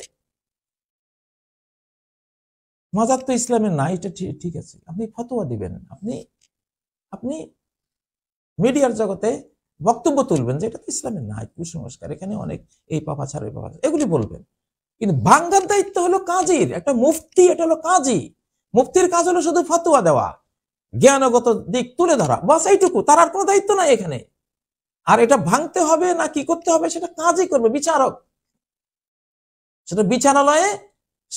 মাজার তো ইসলামের না এটা ঠিক আছে আপনি ফতোয়া দিবেন আপনি আপনি মিডিয়ার জগতে বক্তব্য তুলবেন যে এটা তো ইসলামের না কুসংস্কার এখানে অনেক এই পাপা ছাড় ওই পাপা এগুলি বলবেন কিন্তু ভাঙ্গার দায়িত্ব হলো কাজীর একটা মুফতি এটা হলো কাজী মুফতির কাজ হলো শুধু ফতুয়া দেওয়া জ্ঞানগত দিক তুলে ধরা বাস এইটুকু তার আর কোনো দায়িত্ব নাই এখানে আর এটা ভাঙতে হবে না কি করতে হবে সেটা কাজই করবে বিচারক সেটা বিচারালয়ে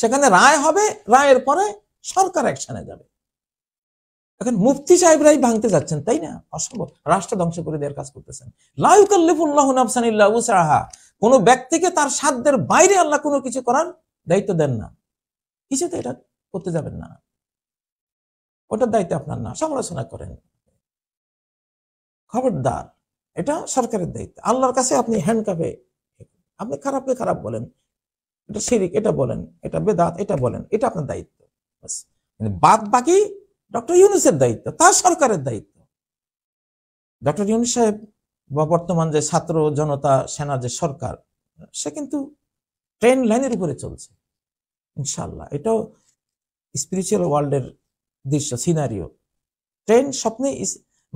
সেখানে রায় হবে রায়ের পরে সরকার অ্যাকশনে যাবে এখন মুফতি সাহেবরাই ভাঙতে যাচ্ছেন তাই না অসম্ভব রাষ্ট্র ধ্বংস করে দেওয়ার কাজ করতেছেন লাউকাল্লিফুল্লাহ কোনো ব্যক্তিকে তার সাধ্যের বাইরে আল্লাহ কোনো কিছু করার দায়িত্ব দেন না কিছুতে এটা করতে যাবেন না ওটার দায়িত্ব আপনার না সমালোচনা করেন খবরদার এটা সরকারের দায়িত্ব আল্লাহর কাছে আপনি হ্যান্ডকাপে আপনি খারাপকে খারাপ বলেন এটা সিরিক এটা বলেন এটা বেদাত এটা বলেন এটা আপনার দায়িত্ব মানে বাদ বাকি ডক্টর ইউনুসের দায়িত্ব তার সরকারের দায়িত্ব ডক্টর ইউনুস সাহেব বা বর্তমান যে ছাত্র জনতা সেনা যে সরকার সে কিন্তু ট্রেন লাইনের উপরে চলছে ইনশাল্লাহ এটাও স্পিরিচুয়াল ওয়ার্ল্ডের দৃশ্য সিনারিও ট্রেন স্বপ্নে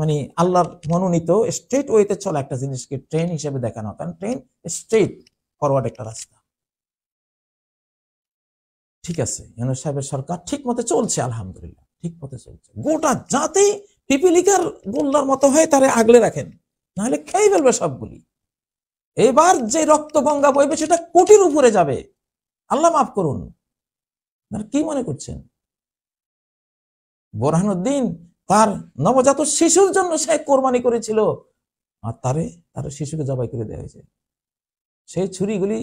মানে আল্লাহর মনোনীত স্ট্রেট ওয়েতে চলা একটা জিনিসকে ট্রেন হিসেবে দেখানো কারণ ট্রেন স্ট্রেট ফরওয়ার্ড একটা রাস্তা ঠিক আছে ইউনুস সাহেবের সরকার ঠিক মতো চলছে আলহামদুলিল্লাহ ঠিক পথে চলছে গোটা জাতি পিপিলিকার গুন্ডার মতো হয়ে তারে আগলে রাখেন নাহলে খেয়ে ফেলবে সবগুলি এবার যে রক্ত গঙ্গা বইবে সেটা কোটির উপরে যাবে আল্লাহ মাফ করুন কি মনে করছেন বোরহানুদ্দিন তার নবজাত শিশুর জন্য সে কোরবানি করেছিল আর তারে তার শিশুকে জবাই করে দেওয়া হয়েছে সেই ছুরিগুলি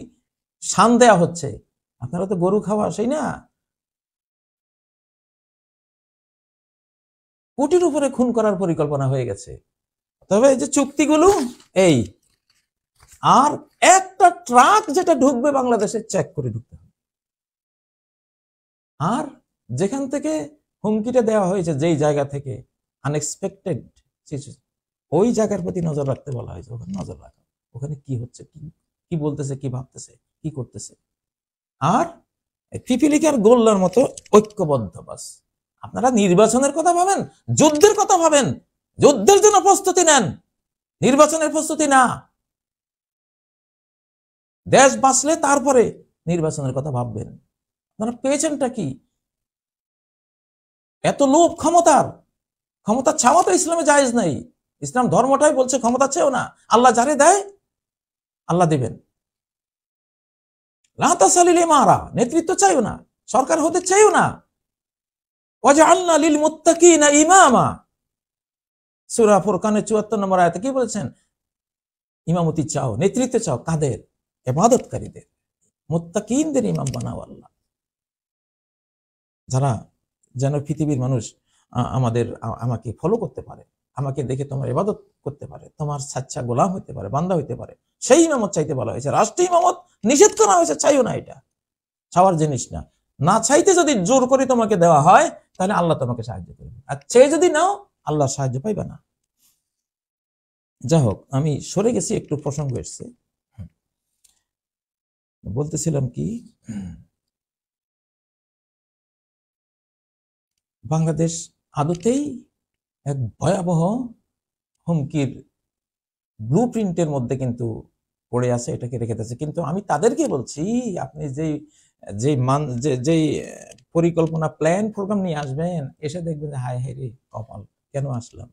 সান দেয়া হচ্ছে আপনারা তো গরু খাওয়া সেই না কোটির উপরে খুন করার পরিকল্পনা হয়ে গেছে তবে যে চুক্তিগুলো এই আর একটা ট্রাক যেটা ঢুকবে বাংলাদেশে চেক করে ঢুকতে হবে আর যেখান থেকে হুমকিটা দেওয়া হয়েছে যেই জায়গা থেকে আনএক্সপেক্টেড ওই জায়গার প্রতি নজর রাখতে বলা হয়েছে ওখানে নজর রাখা ওখানে কি হচ্ছে কি কি বলতেছে কি ভাবতেছে কি করতেছে আর পিপিলিকার গোল্লার মতো ঐক্যবদ্ধ বাস আপনারা নির্বাচনের কথা ভাবেন যুদ্ধের কথা ভাবেন যুদ্ধের জন্য প্রস্তুতি নেন নির্বাচনের প্রস্তুতি না দেশ বাঁচলে তারপরে নির্বাচনের কথা ভাববেন আপনারা পেয়েছেনটা কি এত লোভ ক্ষমতার ক্ষমতা ছাওয়া তো ইসলামে জায়জ নাই ইসলাম ধর্মটাই বলছে ক্ষমতা চেয়েও না আল্লাহ যারে দেয় আল্লাহ দেবেন সালিলে মারা নেতৃত্ব চাইও না সরকার হতে চাইও না কি বলেছেন ইমামতি চাও নেতৃত্ব চাও কাদের ইবাদতকারীদের মুত্তাকিনদের ইমাম বানাও আল্লাহ যারা যেন পৃথিবীর মানুষ আমাদের আমাকে ফলো করতে পারে আমাকে দেখে তোমার ইবাদত করতে পারে তোমার গোলাম হইতে পারে বান্দা হইতে পারে সেই ইমামত চাইতে বলা হয়েছে রাষ্ট্রীয় ইমামত নিষেধ করা হয়েছে চাইও না এটা চাওয়ার জিনিস না না চাইতে যদি জোর করে তোমাকে দেওয়া হয় তাহলে আল্লাহ তোমাকে সাহায্য করবে আর চেয়ে যদি নাও আল্লাহ সাহায্য পাইবে না যা হোক আমি সরে গেছি একটু প্রসঙ্গ এসছে বলতেছিলাম কি বাংলাদেশ আদতেই এক ভয়াবহ হুমকির ব্লু প্রিন্টের মধ্যে কিন্তু পড়ে আছে এটাকে রেখে দিয়েছে কিন্তু আমি তাদেরকে বলছি আপনি যেই যেই মান যে যেই পরিকল্পনা প্ল্যান প্রোগ্রাম নিয়ে আসবেন এসে দেখবেন যে হায় হেরে কপাল কেন আসলাম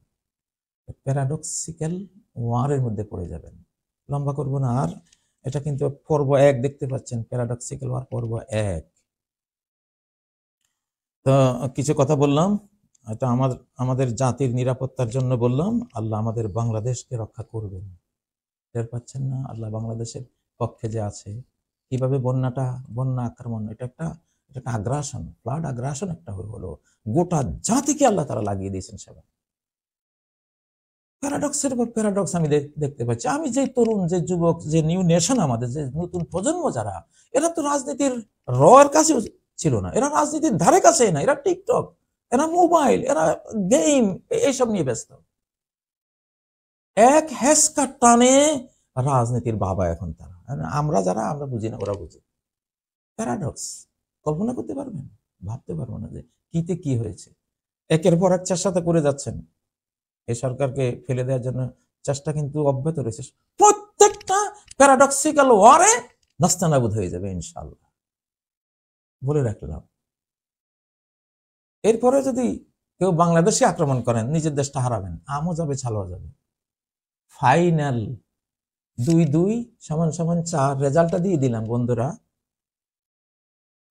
প্যারাডক্সিক্যাল ওয়ারের মধ্যে পড়ে যাবেন লম্বা করব না আর এটা কিন্তু পর্ব এক দেখতে পাচ্ছেন প্যারাডক্সিক্যাল ওয়ার পর্ব এক তো কিছু কথা বললাম এটা আমার আমাদের জাতির নিরাপত্তার জন্য বললাম আল্লাহ আমাদের বাংলাদেশকে রক্ষা করবেন টের পাচ্ছেন না আল্লাহ বাংলাদেশের পক্ষে যে আছে কিভাবে বন্যাটা বন্যা আক্রমণ এটা একটা এটা একটা আগ্রাসন ফ্লাড আগ্রাসন একটা হয়ে হলো গোটা জাতিকে আল্লাহ তারা লাগিয়ে দিয়েছেন সেবা প্যারাডক্সের পর প্যারাডক্স আমি দেখতে পাচ্ছি আমি যে তরুণ যে যুবক যে নিউ নেশন আমাদের যে নতুন প্রজন্ম যারা এরা তো রাজনীতির রয়ের কাছে ছিল না এরা রাজনীতির ধারে কাছে না এরা টিকটক এরা মোবাইল এরা গেম এইসব নিয়ে ব্যস্ত এক হেসকা টানে রাজনীতির বাবা এখন তারা আমরা যারা আমরা বুঝি না ওরা বুঝি প্যারাডক্স কল্পনা করতে পারবেন ভাবতে পারবো না যে কিতে কি হয়েছে একের পর এক চেষ্টাতে করে যাচ্ছেন এই সরকারকে ফেলে দেওয়ার জন্য চেষ্টা কিন্তু অব্যাহত রয়েছে প্রত্যেকটা প্যারাডক্সিক্যাল ওয়ারে নাস্তানাবুদ হয়ে যাবে ইনশাল্লাহ বলে রাখলাম এরপরে যদি কেউ বাংলাদেশে আক্রমণ করেন নিজের দেশটা হারাবেন আমও যাবে ছালোয়া যাবে ফাইনাল দুই দুই সমান সমান চার রেজাল্টটা দিয়ে দিলাম বন্ধুরা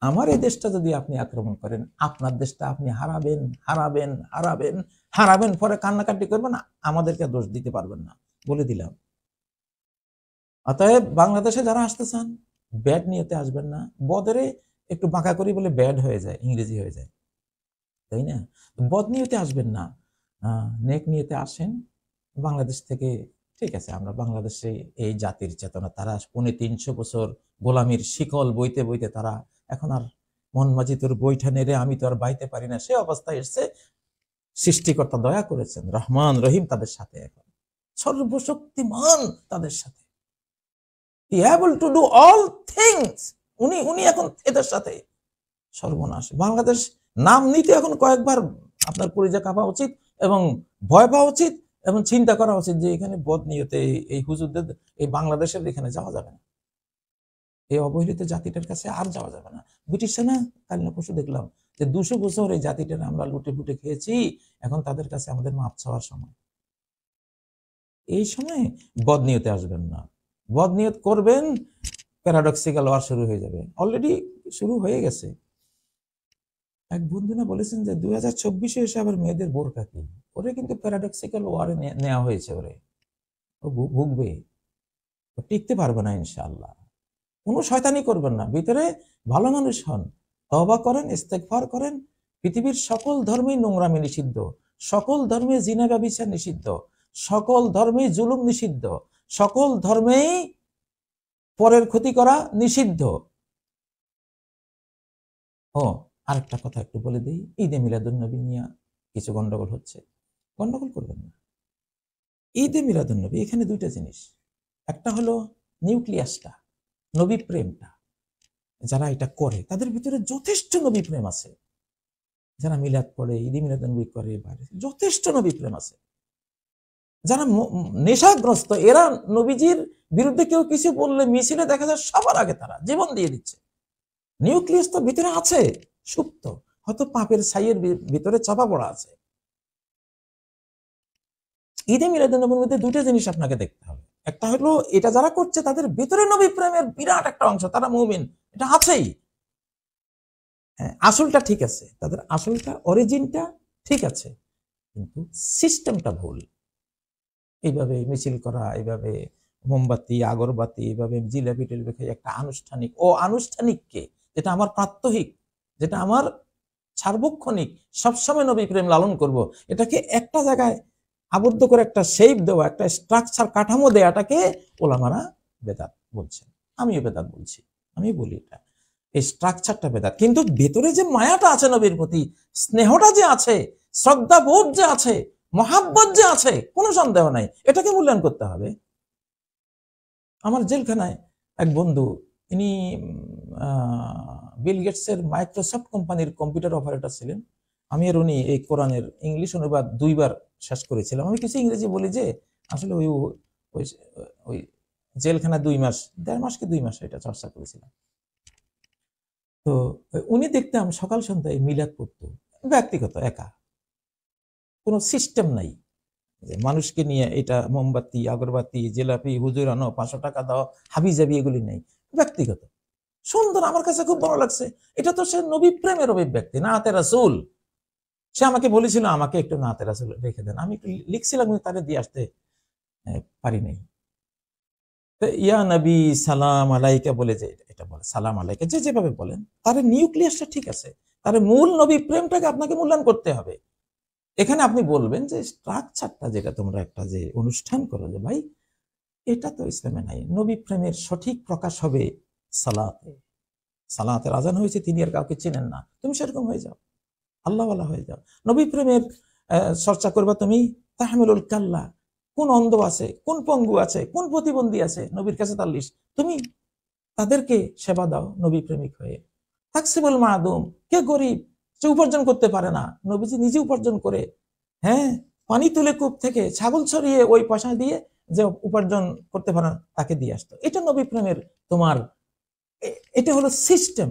আমার এই দেশটা যদি আপনি আক্রমণ করেন আপনার দেশটা আপনি হারাবেন হারাবেন হারাবেন হারাবেন পরে কান্নাকাটি করবেন আমাদেরকে দোষ দিতে পারবেন না বলে দিলাম অতএব বাংলাদেশে যারা আসতে চান ব্যাড নিয়েতে আসবেন না বদরে একটু বাঁকা করি বলে ব্যাড হয়ে যায় ইংরেজি হয়ে যায় তাই না বদ নিয়েতে আসবেন না নেক নিয়েতে আসেন বাংলাদেশ থেকে ঠিক আছে আমরা বাংলাদেশে এই জাতির চেতনা তারা পৌনে তিনশো বছর গোলামির শিকল বইতে বইতে তারা এখন আর মন মাঝি তোর বইটা নেড়ে আমি তো আর বাইতে পারি না সে অবস্থায় এসছে সৃষ্টিকর্তা দয়া করেছেন রহমান রহিম তাদের সাথে এখন সর্বশক্তিমান তাদের সাথে he to do all things উনি উনি এখন এদের সাথে সর্বনাশ বাংলাদেশ নাম নিতে এখন কয়েকবার আপনার পরিচয় কাপা উচিত এবং ভয় পাওয়া উচিত এবং চিন্তা করা উচিত যে এখানে বদ নিয়তে এই হুজুরদের এই বাংলাদেশের এখানে যাওয়া যাবে না এই অবহেলিত জাতিটার কাছে আর যাওয়া যাবে না ব্রিটিশ না কাল না পশু দেখলাম যে দুশো বছর এই জাতিটার আমরা লুটে ফুটে খেয়েছি এখন তাদের কাছে আমাদের মাপ ছাওয়ার সময় এই সময়ে নিয়তে আসবেন না বদনিয়ত করবেন প্যারাডক্সিক্যাল ওয়ার শুরু হয়ে যাবে অলরেডি শুরু হয়ে গেছে এক বন্ধুনা বলেছেন যে দুই হাজার চব্বিশে এসে আবার মেয়েদের বোরকা কি ওরে কিন্তু প্যারাডক্সিক্যাল ওয়ারে নেওয়া হয়েছে ওরে ও ভুগবে টিকতে পারবে না ইনশাল্লাহ কোনো শয়তানি করবেন না ভিতরে ভালো মানুষ হন তবা করেন ইস্তেকফার করেন পৃথিবীর সকল ধর্মেই নোংরামি নিষিদ্ধ সকল ধর্মে জিনা ব্যবসা নিষিদ্ধ সকল ধর্মেই জুলুম নিষিদ্ধ সকল ধর্মেই পরের ক্ষতি করা নিষিদ্ধ ও আরেকটা কথা একটু বলে দিই ঈদে মিলাদুন্নবী নিয়ে কিছু গন্ডগোল হচ্ছে গন্ডগোল করবেন না ঈদে মিলাদুন্নবী এখানে দুইটা জিনিস একটা হলো নিউক্লিয়াসটা নবী প্রেমটা যারা এটা করে তাদের ভিতরে যথেষ্ট নবী প্রেম আছে যারা মিলাদ পড়ে ইদি মিলাদ নবী করে বাইরে যথেষ্ট নবী প্রেম আছে যারা নেশাগ্রস্ত এরা নবীজির বিরুদ্ধে কেউ কিছু বললে মিছিলে দেখা যায় সবার আগে তারা জীবন দিয়ে দিচ্ছে নিউক্লিয়াস তো ভিতরে আছে সুপ্ত হয়তো পাপের ছাইয়ের ভিতরে চাপা পড়া আছে ঈদে মিলাদ নবীর মধ্যে দুটো জিনিস আপনাকে দেখতে হবে একটা হলো এটা যারা করছে তাদের ভিতরে নবী প্রেমের বিরাট একটা অংশ তারা মুমিন এটা আছেই হ্যাঁ আসলটা ঠিক আছে তাদের আসলটা অরিজিনটা ঠিক আছে কিন্তু সিস্টেমটা ভুল এইভাবে মিছিল করা এইভাবে মোমবাতি আগরবাতি এইভাবে জিলাপি টেলবে একটা আনুষ্ঠানিক ও আনুষ্ঠানিককে যেটা আমার প্রাত্যহিক যেটা আমার সার্বক্ষণিক সবসময় নবী প্রেম লালন করব এটাকে একটা জায়গায় আবদ্ধ করে একটা শেপ দেওয়া একটা স্ট্রাকচার কাঠামো দেওয়াটাকে ওলামারা বেদাত বলছেন আমিও বেদাত বলছি আমি বলি এটা এই স্ট্রাকচারটা বেদাত কিন্তু ভেতরে যে মায়াটা আছে নবীর প্রতি স্নেহটা যে আছে শ্রদ্ধা বোধ যে আছে মহাব্বত যে আছে কোনো সন্দেহ নাই এটাকে মূল্যায়ন করতে হবে আমার জেলখানায় এক বন্ধু ইনি বিল গেটসের মাইক্রোসফট কোম্পানির কম্পিউটার অপারেটর ছিলেন আমি আর উনি এই কোরআনের ইংলিশ অনুবাদ দুইবার শেষ করেছিলাম আমি কিছু ইংরেজি বলি যে আসলে ওই ওই ওই জেলখানা দুই মাস দেড় মাসকে দুই মাস এটা চর্চা করেছিলাম তো উনি দেখতাম সকাল সন্ধ্যায় মিলাদ পড়তো ব্যক্তিগত একা কোনো সিস্টেম নাই যে মানুষকে নিয়ে এটা মোমবাতি আগরবাতি জেলাপি হুজুরানো পাঁচশো টাকা দাও হাবি জাবি এগুলি নেই ব্যক্তিগত সুন্দর আমার কাছে খুব ভালো লাগছে এটা তো সে নবী প্রেমের অভিব্যক্তি না হাতে রাসুল সে আমাকে বলেছিল আমাকে একটু নাতে রাসুল রেখে দেন আমি একটু লিখছিলাম কিন্তু তাদের দিয়ে আসতে পারিনি তো ইয়া নবী সালাম আলাইকা বলে যে এটা বলে সালাম আলাইকা যে যেভাবে বলেন তার নিউক্লিয়াসটা ঠিক আছে তার মূল নবী প্রেমটাকে আপনাকে মূল্যায়ন করতে হবে এখানে আপনি বলবেন যে স্ট্রাকচারটা যেটা তোমরা একটা যে অনুষ্ঠান করো যে ভাই এটা তো ইসলামে নাই নবী প্রেমের সঠিক প্রকাশ হবে সালাতে সালাতে রাজান হয়েছে তিনি আর কাউকে চেনেন না তুমি সেরকম হয়ে যাও আল্লাহওয়ালা হয়ে যাও নবী প্রেমের চর্চা করবা তুমি তাহমেলুল কাল্লা কোন অন্ধ আছে কোন পঙ্গু আছে কোন প্রতিবন্ধী আছে নবীর কাছে তার লিস্ট তুমি তাদেরকে সেবা দাও নবী প্রেমিক হয়ে তাকসিবুল মাহাদুম কে গরিব সে উপার্জন করতে পারে না নবীজি নিজে উপার্জন করে হ্যাঁ পানি তুলে কূপ থেকে ছাগল ছড়িয়ে ওই পয়সা দিয়ে যে উপার্জন করতে পারে তাকে দিয়ে আসতো এটা নবী প্রেমের তোমার এটা হলো সিস্টেম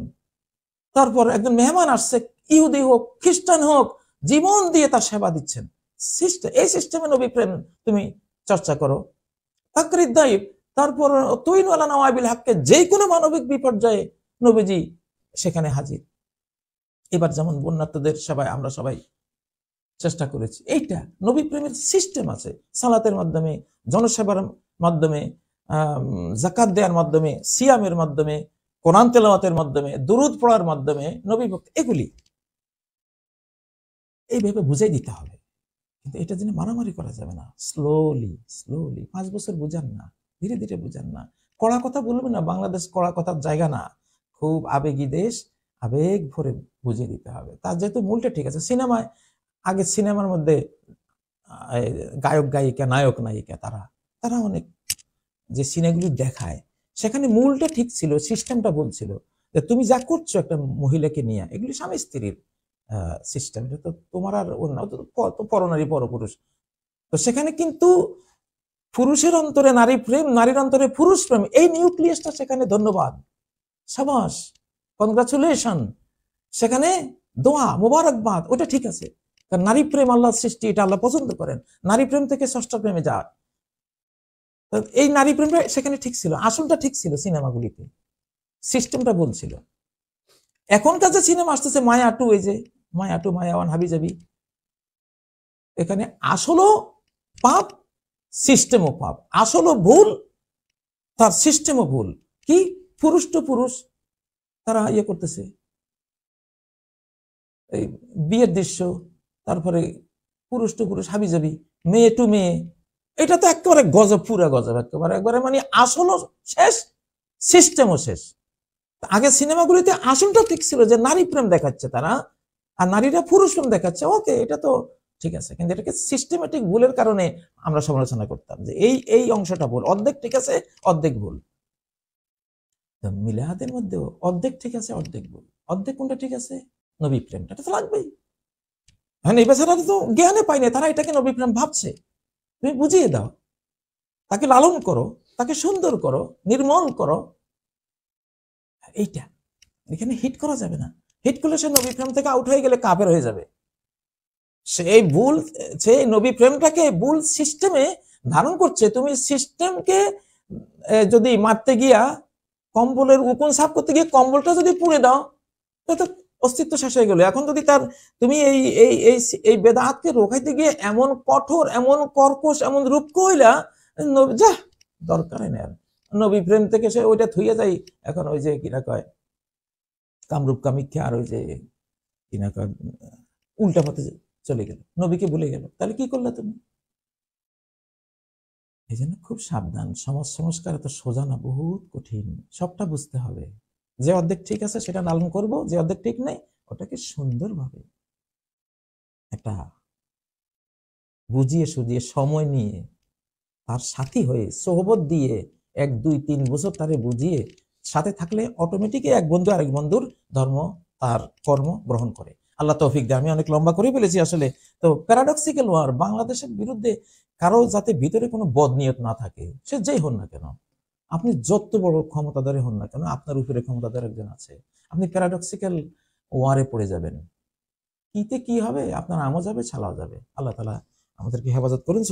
তারপর একজন মেহমান আসছে ইহুদি হোক খ্রিস্টান হোক জীবন দিয়ে তার সেবা দিচ্ছেন এই সিস্টেমে নবী প্রেম তুমি চর্চা করো তাকরির তারপর তৈনওয়ালা নওয়াবিল হাককে যে কোনো মানবিক বিপর্যয়ে নবীজি সেখানে হাজির এবার যেমন বন্যাত্মদের সেবায় আমরা সবাই চেষ্টা করেছি এইটা নবী প্রেমের সিস্টেম আছে সালাতের মাধ্যমে জনসেবার মাধ্যমে জাকাত দেওয়ার মাধ্যমে সিয়ামের মাধ্যমে কোরআন তেলাওয়াতের মাধ্যমে দুরুদ পড়ার মাধ্যমে নবী এগুলি এইভাবে বুঝাই দিতে হবে কিন্তু এটা জন্য মারামারি করা যাবে না স্লোলি স্লোলি পাঁচ বছর বুঝান না ধীরে ধীরে বুঝান না কড়া কথা বলবে না বাংলাদেশ কড়া কথার জায়গা না খুব আবেগী দেশ আবেগ ভরে বুঝিয়ে দিতে হবে তার যেহেতু মূলটা ঠিক আছে সিনেমায় আগে সিনেমার মধ্যে গায়ক গায়িকা নায়ক নায়িকা তারা তারা অনেক যে সিনেগুলি দেখায় সেখানে মূলটা ঠিক ছিল সিস্টেমটা বলছিল যে তুমি যা করছো একটা মহিলাকে নিয়ে এগুলি স্বামী স্ত্রীর সিস্টেম এটা তো তোমার আর ওর পর নারী পরনারী পরপুরুষ তো সেখানে কিন্তু পুরুষের অন্তরে নারী প্রেম নারীর অন্তরে পুরুষ প্রেম এই নিউক্লিয়াসটা সেখানে ধন্যবাদ সাবাস কনগ্রাচুলেশন সেখানে দোয়া মোবারকবাদ ওটা ঠিক আছে কারণ নারী প্রেম আল্লাহ সৃষ্টি এটা আল্লাহ পছন্দ করেন নারী প্রেম থেকে ষষ্ঠ প্রেমে যা এই নারী প্রেমটা সেখানে ঠিক ছিল আসলটা ঠিক ছিল সিনেমাগুলিতে সিস্টেমটা বলছিল এখনকার যে সিনেমা আসতেছে মায়া টু এই যে মায়া টু মায়াওয়ান হাবি যাবি এখানে আসলও পাপ সিস্টেমও পাপ আসলও ভুল তার সিস্টেমও ভুল কি পুরুষ টু পুরুষ তারা ইয়ে করতেছে এই বিয়ের দৃশ্য তারপরে পুরুষ টু পুরুষ হাবি যাবি মেয়ে টু মেয়ে এটা তো একেবারে গজব পুরা গজব একেবারে একবারে মানে আসলও শেষ সিস্টেমও শেষ আগে সিনেমাগুলিতে আসলটা ঠিক ছিল যে নারী প্রেম দেখাচ্ছে তারা আর নারীরা পুরুষ ফিল্ম দেখাচ্ছে ওকে এটা তো ঠিক আছে কিন্তু এটাকে সিস্টেমেটিক ভুলের কারণে আমরা সমালোচনা করতাম যে এই এই অংশটা ভুল অর্ধেক ঠিক আছে অর্ধেক ভুল তো মিলাহাতের মধ্যেও অর্ধেক ঠিক আছে অর্ধেক ভুল অর্ধেক কোনটা ঠিক আছে নবী প্রেমটা তো লাগবেই মানে এই বেচারা তো জ্ঞানে পায়নি তারা এটাকে নবী প্রেম ভাবছে তুমি বুঝিয়ে দাও তাকে লালন করো তাকে সুন্দর করো নির্মল করো এইটা এখানে হিট করা যাবে না হিট করলে সে নবী প্রেম থেকে আউট হয়ে গেলে কাপের হয়ে যাবে সে এই ভুল সে নবী প্রেমটাকে ভুল সিস্টেমে ধারণ করছে তুমি সিস্টেমকে যদি মারতে গিয়া কম্বলের উকুন সাফ করতে গিয়ে কম্বলটা যদি পুড়ে দাও তো অস্তিত্ব শেষ হয়ে গেল এখন যদি তার তুমি এই এই এই এই বেদাহাতকে রোখাইতে গিয়ে এমন কঠোর এমন কর্কশ এমন রূপ কইলা যা দরকার নেই আর নবী প্রেম থেকে সে ওইটা থুইয়া যায় এখন ওই যে কিনা কয় কামরূপ কামিক্ষা আর ওই যে কিনা উল্টা পথে চলে গেল নবীকে ভুলে গেল তাহলে কি করলে তুমি এই জন্য খুব সাবধান সমাজ সংস্কার এত সোজা না বহুত কঠিন সবটা বুঝতে হবে যে অর্ধেক ঠিক আছে সেটা লালন করব যে অর্ধেক ঠিক নেই ওটাকে সুন্দরভাবে একটা বুঝিয়ে সুজিয়ে সময় নিয়ে তার সাথী হয়ে সোহবত দিয়ে এক দুই তিন বছর তারে বুঝিয়ে সাথে থাকলে অটোমেটিকই এক বন্ধু আরেক বন্ধুর ধর্ম আর কর্ম গ্রহণ করে আল্লাহ তৌফিক দিয়ে আমি অনেক লম্বা করে ফেলেছি আসলে তো প্যারাডক্সিক্যাল ওয়ার বাংলাদেশের বিরুদ্ধে কারো যাতে ভিতরে কোনো বদনিয়ত না থাকে সে যেই হন না কেন আপনি যত বড় ক্ষমতাদারে হন না কেন আপনার উপরে ক্ষমতাধার একজন আছে আপনি প্যারাডক্সিক্যাল ওয়ারে পড়ে যাবেন কিতে কি হবে আপনার আমও যাবে ছালাও যাবে আল্লাহ তালা আমাদেরকে হেফাজত করুন